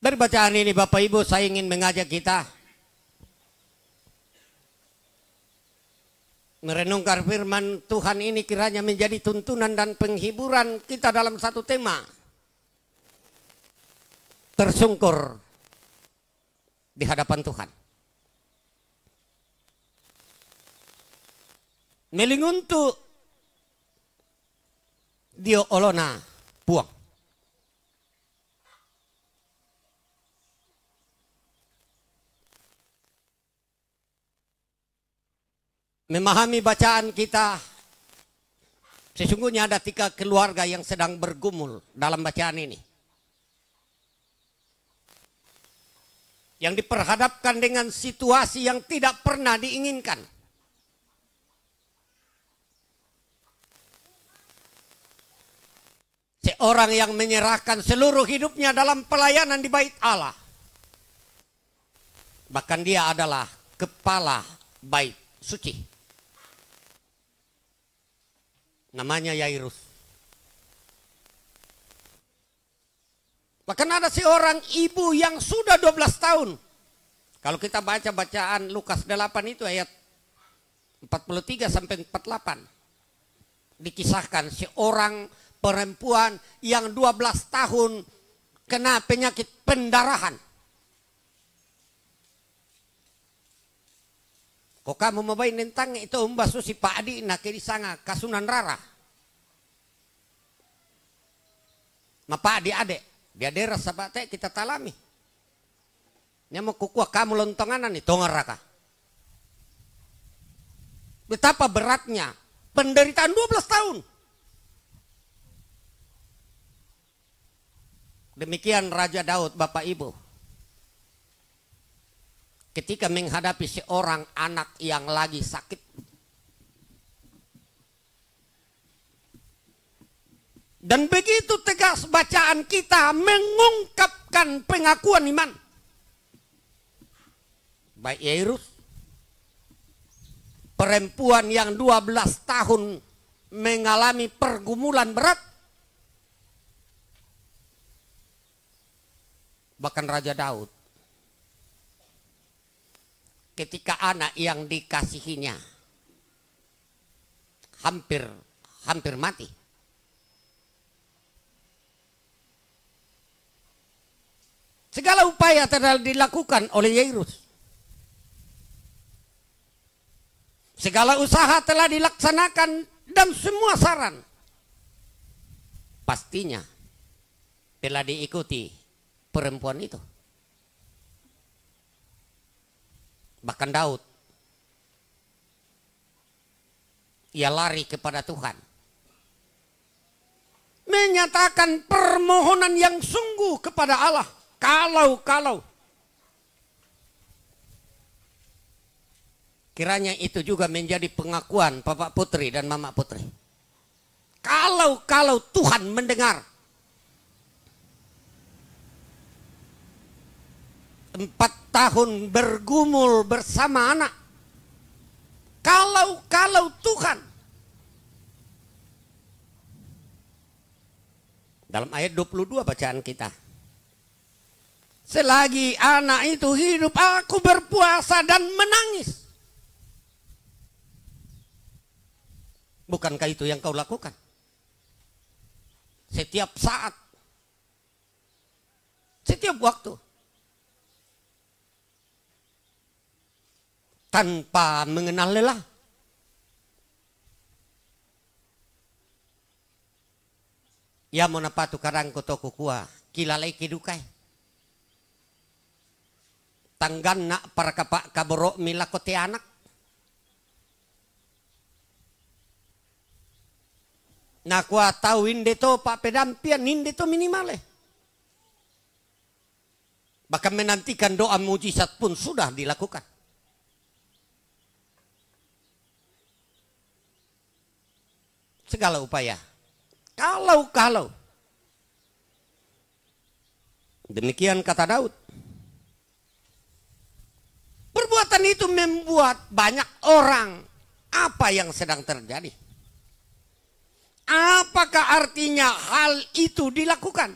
Dari bacaan ini Bapak Ibu saya ingin mengajak kita merenungkan firman Tuhan ini kiranya menjadi tuntunan dan penghiburan kita dalam satu tema. Tersungkur di hadapan Tuhan. Melinguntu dia olona puang. memahami bacaan kita, sesungguhnya ada tiga keluarga yang sedang bergumul dalam bacaan ini. Yang diperhadapkan dengan situasi yang tidak pernah diinginkan. Seorang yang menyerahkan seluruh hidupnya dalam pelayanan di bait Allah. Bahkan dia adalah kepala bait suci. Namanya Yairus. Bahkan ada orang ibu yang sudah 12 tahun. Kalau kita baca bacaan Lukas 8 itu ayat 43 sampai 48. Dikisahkan orang perempuan yang 12 tahun kena penyakit pendarahan. mau memabai nentang itu umba susi pak adi nakiri sanga kasunan rara. Pak adi ade, dia daerah sabate kita talami. mau kukua kamu lontonganan nih tongar raka. Betapa beratnya penderitaan 12 tahun. Demikian Raja Daud Bapak Ibu ketika menghadapi seorang anak yang lagi sakit dan begitu tegas bacaan kita mengungkapkan pengakuan iman baik Yairus perempuan yang 12 tahun mengalami pergumulan berat bahkan Raja Daud ketika anak yang dikasihinya hampir hampir mati. Segala upaya telah dilakukan oleh Yairus. Segala usaha telah dilaksanakan dan semua saran pastinya telah diikuti perempuan itu. bahkan Daud. Ia lari kepada Tuhan. Menyatakan permohonan yang sungguh kepada Allah. Kalau-kalau. Kiranya itu juga menjadi pengakuan Bapak Putri dan Mama Putri. Kalau-kalau Tuhan mendengar. Empat tahun bergumul bersama anak. Kalau kalau Tuhan dalam ayat 22 bacaan kita. Selagi anak itu hidup aku berpuasa dan menangis. Bukankah itu yang kau lakukan? Setiap saat. Setiap waktu. tanpa mengenal lelah. Ya mau napa karang kota kukua kilalai kidukai. Tanggan nak para kapak kaborok mila kote anak. Nah kuah tahu inde to pak pedampian inde to minimal eh. Bahkan menantikan doa mujizat pun sudah dilakukan. segala upaya. Kalau-kalau. Demikian kata Daud. Perbuatan itu membuat banyak orang apa yang sedang terjadi. Apakah artinya hal itu dilakukan?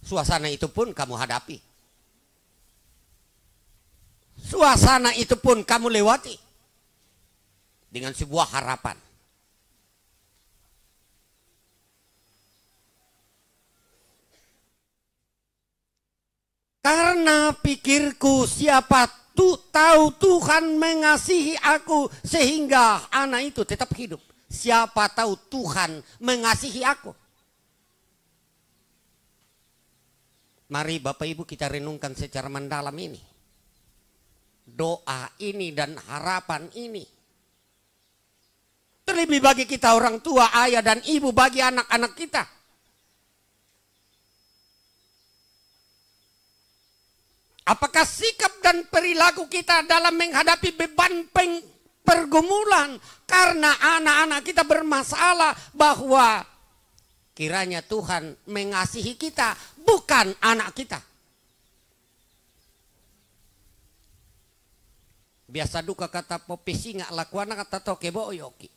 Suasana itu pun kamu hadapi. Suasana itu pun kamu lewati dengan sebuah harapan. Karena pikirku siapa tu tahu Tuhan mengasihi aku sehingga anak itu tetap hidup. Siapa tahu Tuhan mengasihi aku. Mari Bapak Ibu kita renungkan secara mendalam ini. Doa ini dan harapan ini Terlebih bagi kita orang tua, ayah dan ibu, bagi anak-anak kita. Apakah sikap dan perilaku kita dalam menghadapi beban peng pergumulan karena anak-anak kita bermasalah bahwa kiranya Tuhan mengasihi kita bukan anak kita. Biasa duka kata popi singa lakuan kata toke boyoki.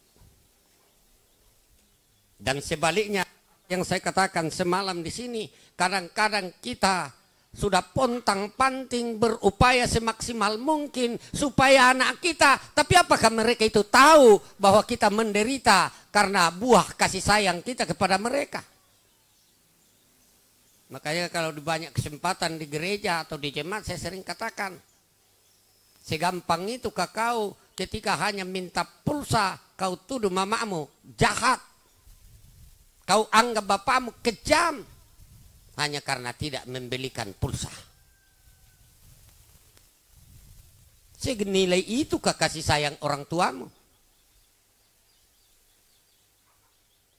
Dan sebaliknya yang saya katakan semalam di sini, kadang-kadang kita sudah pontang-panting berupaya semaksimal mungkin supaya anak kita, tapi apakah mereka itu tahu bahwa kita menderita karena buah kasih sayang kita kepada mereka? Makanya kalau di banyak kesempatan di gereja atau di jemaat saya sering katakan, segampang itu kakau ketika hanya minta pulsa kau tuduh mamamu jahat Kau anggap bapakmu kejam hanya karena tidak membelikan pulsa. nilai itu kasih sayang orang tuamu.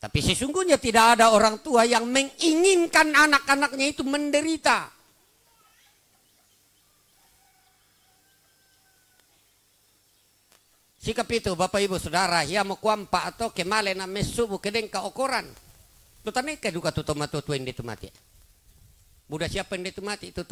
Tapi sesungguhnya tidak ada orang tua yang menginginkan anak-anaknya itu menderita. Sikap itu Bapak Ibu Saudara, ya mau kuampa atau kemale na mesubu kedeng ka Tutane taneka duka tutu matu tua ini tu mati budak siapa ini tu mati tu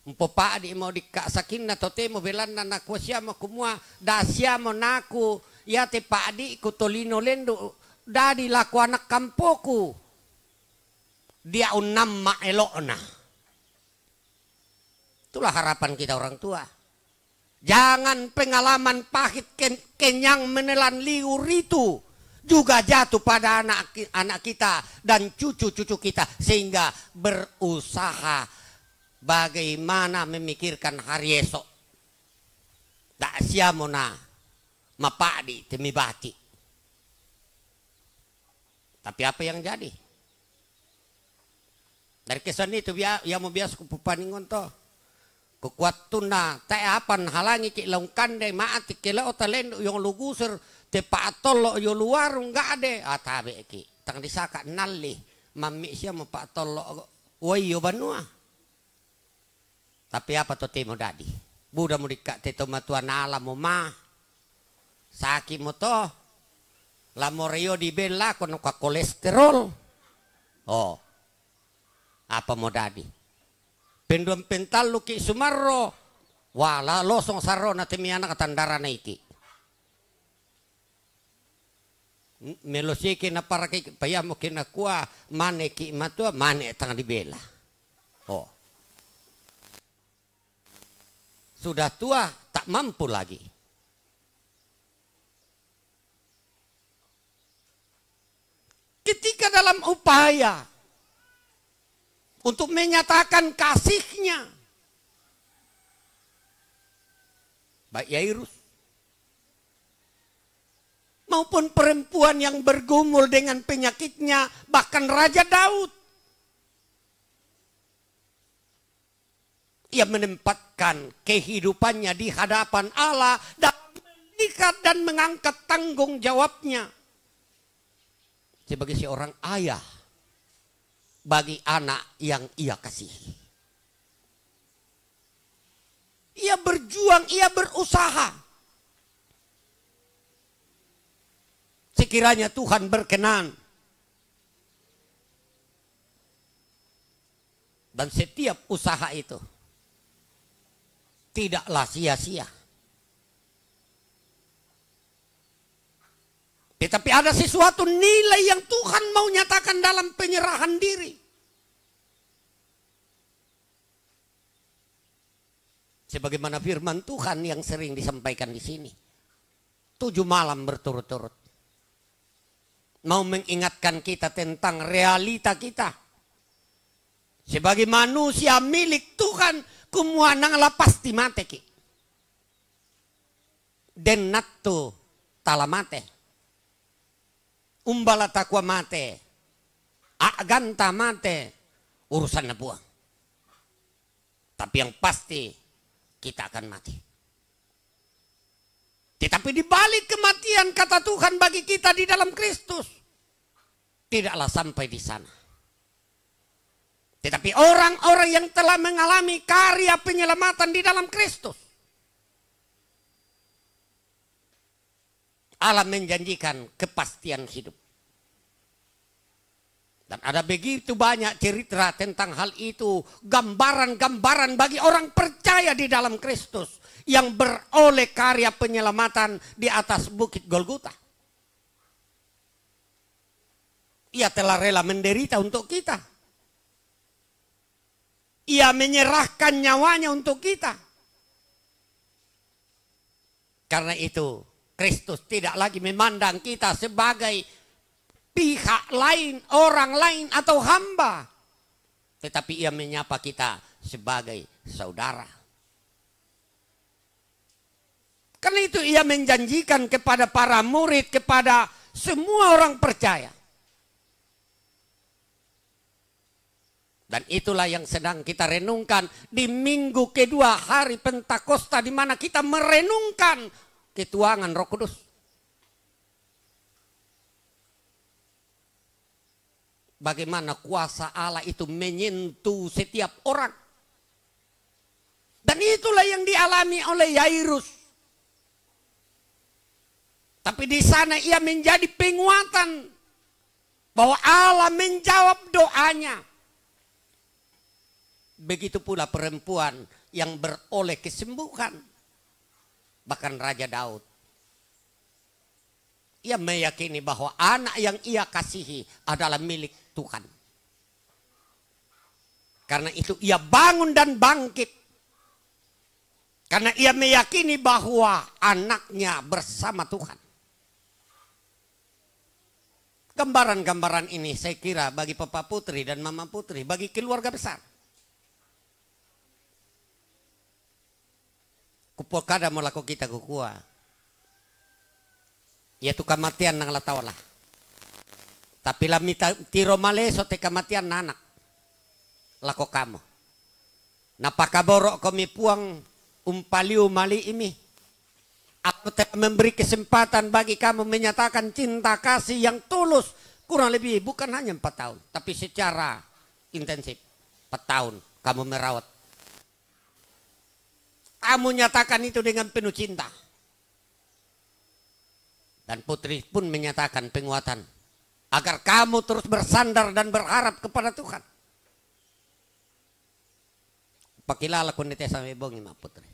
Empo ah. Pak di mau dikasakin na tote mau belan na naku mau kumua dasia mau naku ya te pak di kutolino lendo dari laku anak kampoku dia unam mak elokna itulah harapan kita orang tua jangan pengalaman pahit ken kenyang menelan liur itu juga jatuh pada anak anak kita dan cucu-cucu kita sehingga berusaha bagaimana memikirkan hari esok tak siamona mapadi demi bati tapi apa yang jadi dari kesan itu ya ya mau biasa kupaningon to kekuat tuna tak apa halangi cik laungkan deh maati kila otalendo yang luguser tepatol lo yo luar enggak ada atabe ah, ki tang disaka nalli mami sia mo patol lo woi yo banua ah. tapi apa to temo dadi buda mo dikak te to matua nala mo ma saki mo to lamo rio di bella kono ka kolesterol oh apa mo dadi pendom pental luki sumarro wala losong sarro na temiana na iki Hmm? melosiki na para bayam mungkin mo kuah mane ki matua mane tangan dibela oh sudah tua tak mampu lagi ketika dalam upaya untuk menyatakan kasihnya Mbak Yairus maupun perempuan yang bergumul dengan penyakitnya, bahkan Raja Daud. Ia menempatkan kehidupannya di hadapan Allah dan melihat dan mengangkat tanggung jawabnya. Sebagai seorang ayah bagi anak yang ia kasihi. Ia berjuang, ia berusaha sekiranya Tuhan berkenan dan setiap usaha itu tidaklah sia-sia. Tetapi eh, ada sesuatu nilai yang Tuhan mau nyatakan dalam penyerahan diri. Sebagaimana firman Tuhan yang sering disampaikan di sini. Tujuh malam berturut-turut mau mengingatkan kita tentang realita kita. Sebagai manusia milik Tuhan, kumuanang lapas di ki. Dan natu talamate. Umbala takwa mate. Aganta mate. Urusan nebuang. Tapi yang pasti kita akan mati. Tetapi dibalik kematian kata Tuhan bagi kita di dalam Kristus. Tidaklah sampai di sana. Tetapi orang-orang yang telah mengalami karya penyelamatan di dalam Kristus. Allah menjanjikan kepastian hidup. Dan ada begitu banyak cerita tentang hal itu. Gambaran-gambaran bagi orang percaya di dalam Kristus. Yang beroleh karya penyelamatan di atas bukit Golgota. Ia telah rela menderita untuk kita. Ia menyerahkan nyawanya untuk kita. Karena itu Kristus tidak lagi memandang kita sebagai pihak lain, orang lain atau hamba. Tetapi ia menyapa kita sebagai saudara. Karena itu ia menjanjikan kepada para murid, kepada semua orang percaya. Dan itulah yang sedang kita renungkan di minggu kedua hari Pentakosta di mana kita merenungkan ketuangan Roh Kudus. bagaimana kuasa Allah itu menyentuh setiap orang. Dan itulah yang dialami oleh Yairus. Tapi di sana ia menjadi penguatan bahwa Allah menjawab doanya. Begitu pula perempuan yang beroleh kesembuhan. Bahkan Raja Daud. Ia meyakini bahwa anak yang ia kasihi adalah milik Tuhan. Karena itu ia bangun dan bangkit. Karena ia meyakini bahwa anaknya bersama Tuhan. Gambaran-gambaran ini saya kira bagi Papa Putri dan Mama Putri, bagi keluarga besar. Kupokada mau laku kita kukua. Yaitu kematian nang lah. Tapi lah mita tiro male sote kematian nanak. Lako kamu. Napakaborok kami puang umpaliu mali ini. Aku telah memberi kesempatan bagi kamu menyatakan cinta kasih yang tulus. Kurang lebih bukan hanya empat tahun. Tapi secara intensif. Empat tahun kamu merawat. Kamu nyatakan itu dengan penuh cinta. Dan putri pun menyatakan penguatan agar kamu terus bersandar dan berharap kepada Tuhan. Pakilala kunite ni Tessa Mibong, putri.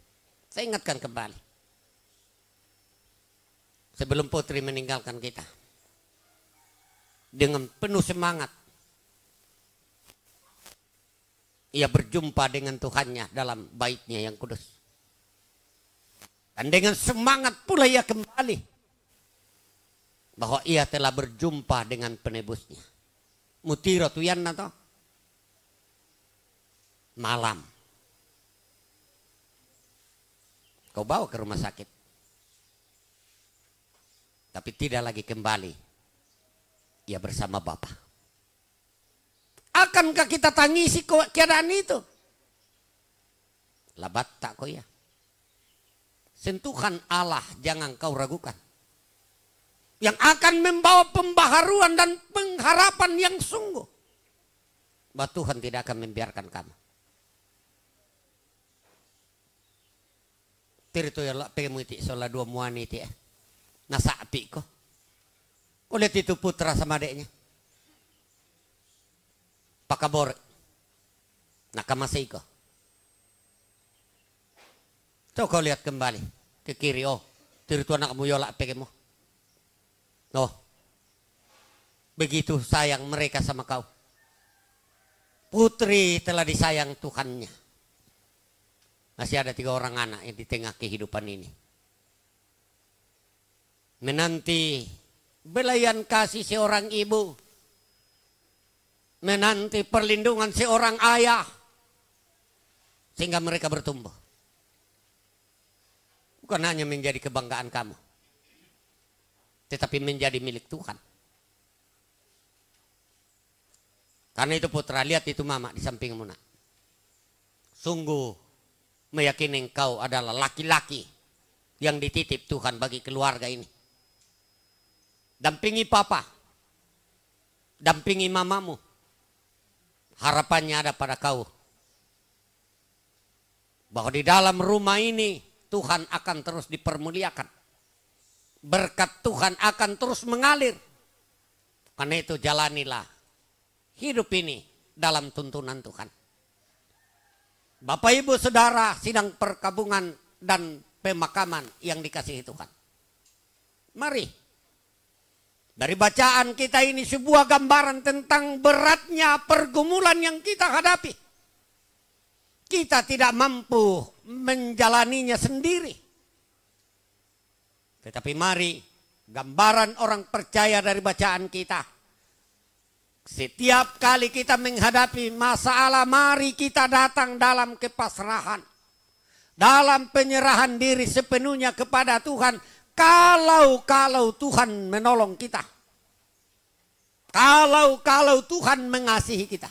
Saya ingatkan kembali. Sebelum putri meninggalkan kita. Dengan penuh semangat. Ia berjumpa dengan Tuhannya dalam baitnya yang kudus. Dan dengan semangat pula ia kembali bahwa ia telah berjumpa dengan penebusnya. Mutiro tuyan atau malam. Kau bawa ke rumah sakit. Tapi tidak lagi kembali. Ia bersama Bapak. Akankah kita tangisi keadaan itu? Labat tak kau ya. Sentuhan Allah jangan kau ragukan yang akan membawa pembaharuan dan pengharapan yang sungguh. Bahwa Tuhan tidak akan membiarkan kamu. yang ya lah dua muani itu ya. Nasa api ko. Oleh itu putra sama adiknya. Pakabor. Nakamasai ko. Coba kau lihat kembali ke kiri oh. Tiritu anak mu yola ya, pegemu. Loh, begitu sayang mereka sama kau. Putri telah disayang Tuhannya. Masih ada tiga orang anak yang di tengah kehidupan ini. Menanti belayan kasih seorang ibu. Menanti perlindungan seorang ayah. Sehingga mereka bertumbuh. Bukan hanya menjadi kebanggaan kamu tetapi menjadi milik Tuhan. Karena itu putra lihat itu mama di sampingmu nak. Sungguh meyakini engkau adalah laki-laki yang dititip Tuhan bagi keluarga ini. Dampingi papa. Dampingi mamamu. Harapannya ada pada kau. Bahwa di dalam rumah ini Tuhan akan terus dipermuliakan berkat Tuhan akan terus mengalir. Karena itu jalanilah hidup ini dalam tuntunan Tuhan. Bapak Ibu Saudara sidang perkabungan dan pemakaman yang dikasihi Tuhan. Mari dari bacaan kita ini sebuah gambaran tentang beratnya pergumulan yang kita hadapi. Kita tidak mampu menjalaninya sendiri. Tetapi mari gambaran orang percaya dari bacaan kita. Setiap kali kita menghadapi masalah, mari kita datang dalam kepasrahan. Dalam penyerahan diri sepenuhnya kepada Tuhan. Kalau-kalau Tuhan menolong kita. Kalau-kalau Tuhan mengasihi kita.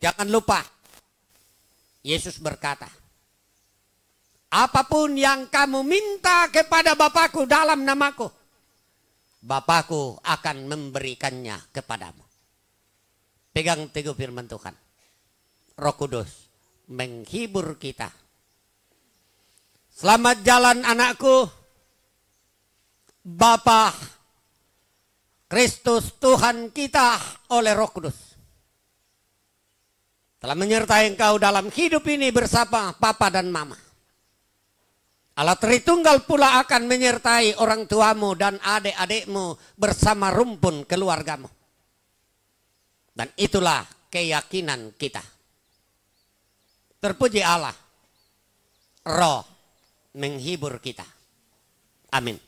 Jangan lupa, Yesus berkata, Apapun yang kamu minta kepada Bapakku dalam namaku, Bapakku akan memberikannya kepadamu. Pegang teguh firman Tuhan. Roh Kudus menghibur kita. Selamat jalan anakku. Bapa Kristus Tuhan kita oleh Roh Kudus. Telah menyertai engkau dalam hidup ini bersama Papa dan Mama. Allah Tritunggal pula akan menyertai orang tuamu dan adik-adikmu bersama rumpun keluargamu. Dan itulah keyakinan kita. Terpuji Allah. Roh menghibur kita. Amin.